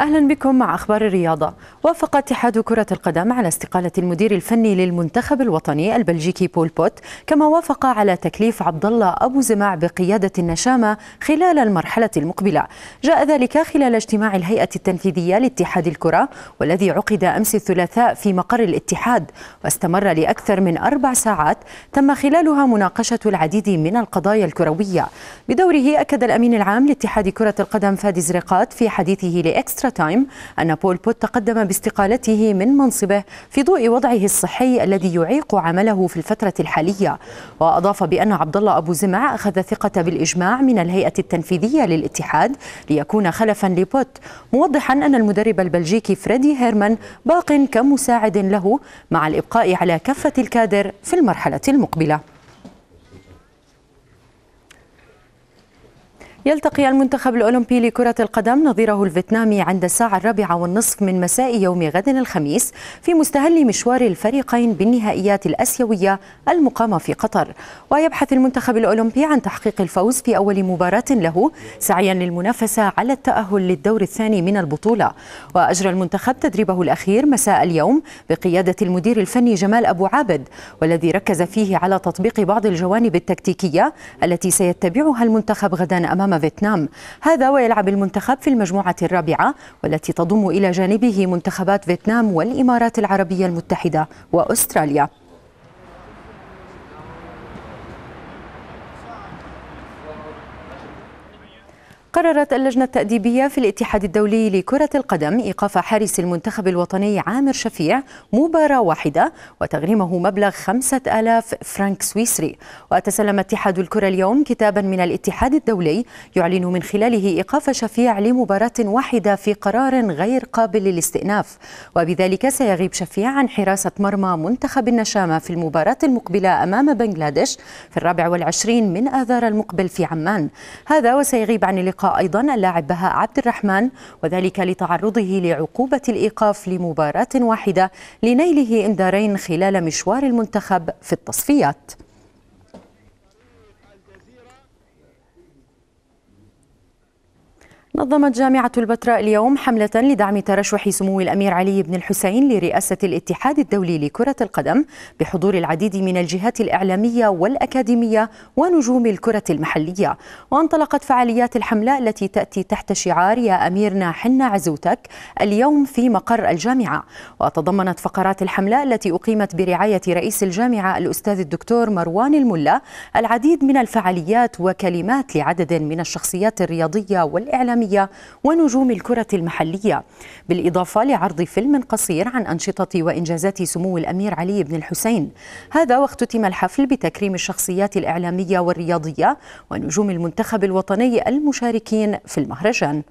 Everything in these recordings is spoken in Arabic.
أهلا بكم مع أخبار الرياضة وافق اتحاد كرة القدم على استقالة المدير الفني للمنتخب الوطني البلجيكي بول بوت كما وافق على تكليف عبد الله أبو زماع بقيادة النشامة خلال المرحلة المقبلة جاء ذلك خلال اجتماع الهيئة التنفيذية لاتحاد الكرة والذي عقد أمس الثلاثاء في مقر الاتحاد واستمر لأكثر من أربع ساعات تم خلالها مناقشة العديد من القضايا الكروية بدوره أكد الأمين العام لاتحاد كرة القدم فادي زرقات في حديثه لإكسترا تايم أن بول بوت تقدم باستقالته من منصبه في ضوء وضعه الصحي الذي يعيق عمله في الفترة الحالية وأضاف بأن عبد الله أبو زمع أخذ الثقة بالإجماع من الهيئة التنفيذية للاتحاد ليكون خلفا لبوت موضحا أن المدرب البلجيكي فريدي هيرمان باق كمساعد له مع الإبقاء على كافة الكادر في المرحلة المقبلة يلتقي المنتخب الأولمبي لكرة القدم نظيره الفيتنامي عند الساعة الرابعة والنصف من مساء يوم غد الخميس في مستهل مشوار الفريقين بالنهائيات الأسيوية المقامة في قطر ويبحث المنتخب الأولمبي عن تحقيق الفوز في أول مباراة له سعيا للمنافسة على التأهل للدور الثاني من البطولة وأجرى المنتخب تدريبه الأخير مساء اليوم بقيادة المدير الفني جمال أبو عابد والذي ركز فيه على تطبيق بعض الجوانب التكتيكية التي سيتبعها المنتخب غدا أمام أمام فيتنام هذا ويلعب المنتخب في المجموعة الرابعة والتي تضم إلى جانبه منتخبات فيتنام والإمارات العربية المتحدة وأستراليا قررت اللجنة التأديبية في الاتحاد الدولي لكرة القدم إيقاف حارس المنتخب الوطني عامر شفيع مباراة واحدة وتغريمه مبلغ 5000 فرنك سويسري وتسلم اتحاد الكرة اليوم كتابا من الاتحاد الدولي يعلن من خلاله إيقاف شفيع لمباراة واحدة في قرار غير قابل للاستئناف وبذلك سيغيب شفيع عن حراسة مرمى منتخب النشامة في المباراة المقبلة أمام بنغلاديش في الرابع والعشرين من آذار المقبل في عمان هذا وسيغيب عن اللقاء الأفريقة أيضا اللاعب بهاء عبد الرحمن وذلك لتعرضه لعقوبة الإيقاف لمباراة واحدة لنيله إنذارين خلال مشوار المنتخب في التصفيات نظمت جامعة البتراء اليوم حملة لدعم ترشح سمو الأمير علي بن الحسين لرئاسة الاتحاد الدولي لكرة القدم بحضور العديد من الجهات الإعلامية والأكاديمية ونجوم الكرة المحلية وانطلقت فعاليات الحملة التي تأتي تحت شعار يا أميرنا حنا عزوتك اليوم في مقر الجامعة وتضمنت فقرات الحملة التي أقيمت برعاية رئيس الجامعة الأستاذ الدكتور مروان الملا العديد من الفعاليات وكلمات لعدد من الشخصيات الرياضية والإعلامية العالمية ونجوم الكرة المحلية بالإضافة لعرض فيلم قصير عن أنشطة وإنجازات سمو الأمير علي بن الحسين هذا واختتم الحفل بتكريم الشخصيات الإعلامية والرياضية ونجوم المنتخب الوطني المشاركين في المهرجان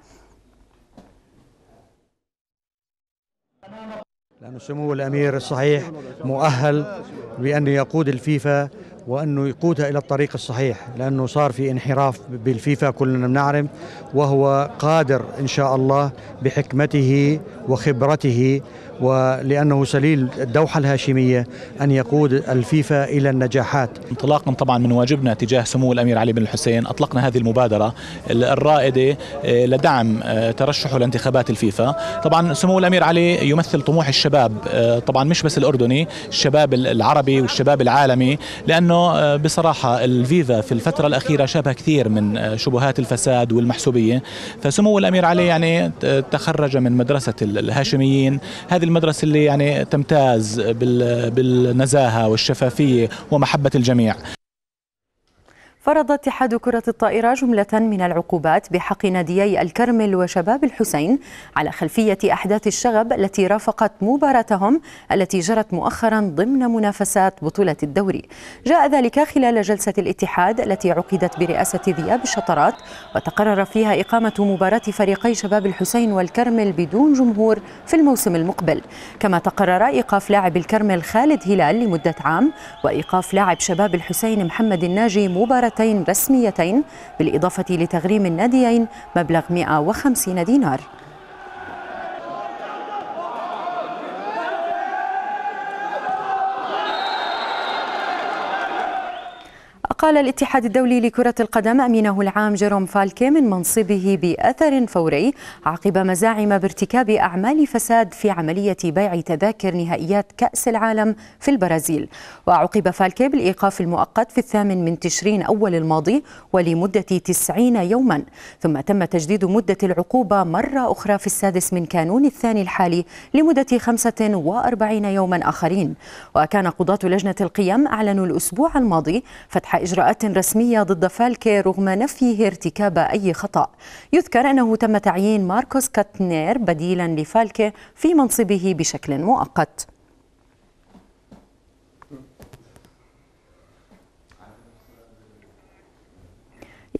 لأن سمو الأمير الصحيح مؤهل بأن يقود الفيفا وانه يقودها الى الطريق الصحيح لانه صار في انحراف بالفيفا كلنا بنعرف وهو قادر ان شاء الله بحكمته وخبرته ولانه سليل الدوحه الهاشميه ان يقود الفيفا الى النجاحات. انطلاقا طبعا من واجبنا تجاه سمو الامير علي بن الحسين اطلقنا هذه المبادره الرائده آه، لدعم آه، ترشحه لانتخابات الفيفا، طبعا سمو الامير علي يمثل طموح الشباب آه، طبعا مش بس الاردني، الشباب العربي والشباب العالمي لانه آه، بصراحه الفيفا في الفتره الاخيره شابها كثير من آه، شبهات الفساد والمحسوبيه فسمو الامير علي يعني تخرج من مدرسه الهاشميين هذه المدرسه اللي يعني تمتاز بالنزاهه والشفافيه ومحبه الجميع فرض اتحاد كرة الطائرة جملة من العقوبات بحق ناديي الكرمل وشباب الحسين على خلفية أحداث الشغب التي رافقت مباراتهم التي جرت مؤخرا ضمن منافسات بطولة الدوري جاء ذلك خلال جلسة الاتحاد التي عقدت برئاسة ذئاب الشطرات وتقرر فيها إقامة مباراة فريقي شباب الحسين والكرمل بدون جمهور في الموسم المقبل كما تقرر إيقاف لاعب الكرمل خالد هلال لمدة عام وإيقاف لاعب شباب الحسين محمد الناجي مباراة زيارتين رسميتين بالإضافة لتغريم الناديين مبلغ 150 دينار استقال الاتحاد الدولي لكرة القدم أمينه العام جيروم فالكي من منصبه بأثر فوري عقب مزاعم بارتكاب أعمال فساد في عملية بيع تذاكر نهائيات كأس العالم في البرازيل وعقب فالكي بالإيقاف المؤقت في الثامن من تشرين أول الماضي ولمدة تسعين يوما ثم تم تجديد مدة العقوبة مرة أخرى في السادس من كانون الثاني الحالي لمدة 45 يوما آخرين وكان قضاة لجنة القيم أعلنوا الأسبوع الماضي فتح إجراءات رسمية ضد فالكي رغم نفيه ارتكاب أي خطأ يذكر أنه تم تعيين ماركوس كاتنير بديلا لفالكي في منصبه بشكل مؤقت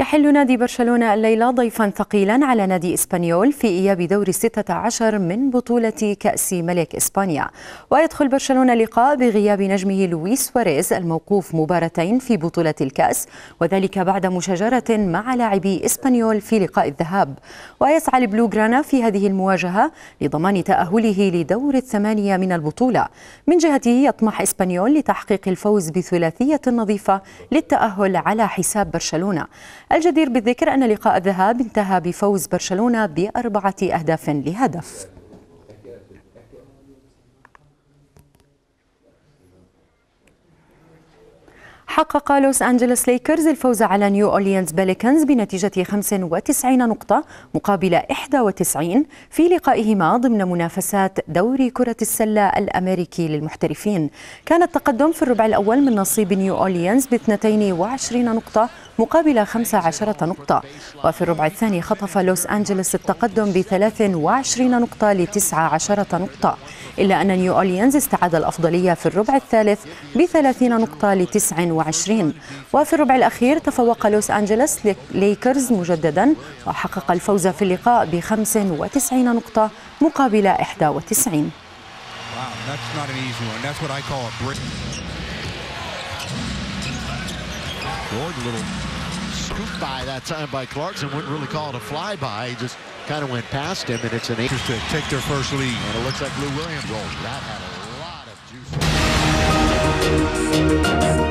يحل نادي برشلونة الليلة ضيفا ثقيلا على نادي إسبانيول في إياب دور الستة عشر من بطولة كأس ملك إسبانيا ويدخل برشلونة لقاء بغياب نجمه لويس واريز الموقوف مباراتين في بطولة الكأس وذلك بعد مشاجرة مع لاعبي إسبانيول في لقاء الذهاب ويسعى البلوغرانا جرانا في هذه المواجهة لضمان تأهله لدور الثمانية من البطولة من جهته يطمح إسبانيول لتحقيق الفوز بثلاثية نظيفة للتأهل على حساب برشلونة الجدير بالذكر أن لقاء الذهاب انتهى بفوز برشلونة بأربعة أهداف لهدف حقق لوس أنجلوس ليكرز الفوز على نيو أورليانز بليكنز بنتيجة 95 نقطة مقابل 91 في لقائهما ضمن منافسات دوري كرة السلة الأمريكي للمحترفين كان التقدم في الربع الأول من نصيب نيو أورليانز ب 22 نقطة مقابل 15 نقطة وفي الربع الثاني خطف لوس أنجلوس التقدم ب 23 نقطة ل 19 نقطة إلا أن نيو أورليانز استعاد الأفضلية في الربع الثالث ب 30 نقطة ل 29 2020 وفي الربع الأخير تفوق لوس أنجلوس ليكرز مجددا وحقق الفوز في اللقاء ب 95 نقطة مقابل 91 scooped by that time by Clarkson. Wouldn't really call it a flyby. He just kind of went past him, and it's an eight to take their first lead. And it looks like Lou Williams. Oh, that had a lot of juice.